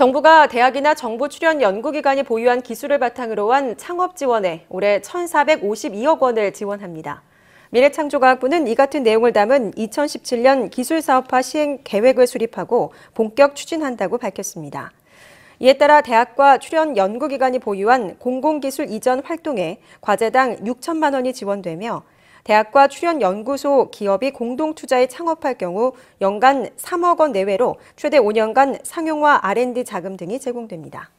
정부가 대학이나 정부 출연 연구기관이 보유한 기술을 바탕으로 한 창업 지원에 올해 1,452억 원을 지원합니다. 미래창조과학부는 이 같은 내용을 담은 2017년 기술사업화 시행 계획을 수립하고 본격 추진한다고 밝혔습니다. 이에 따라 대학과 출연 연구기관이 보유한 공공기술 이전 활동에 과제당 6천만 원이 지원되며 대학과 출연연구소 기업이 공동투자에 창업할 경우 연간 3억 원 내외로 최대 5년간 상용화 R&D 자금 등이 제공됩니다.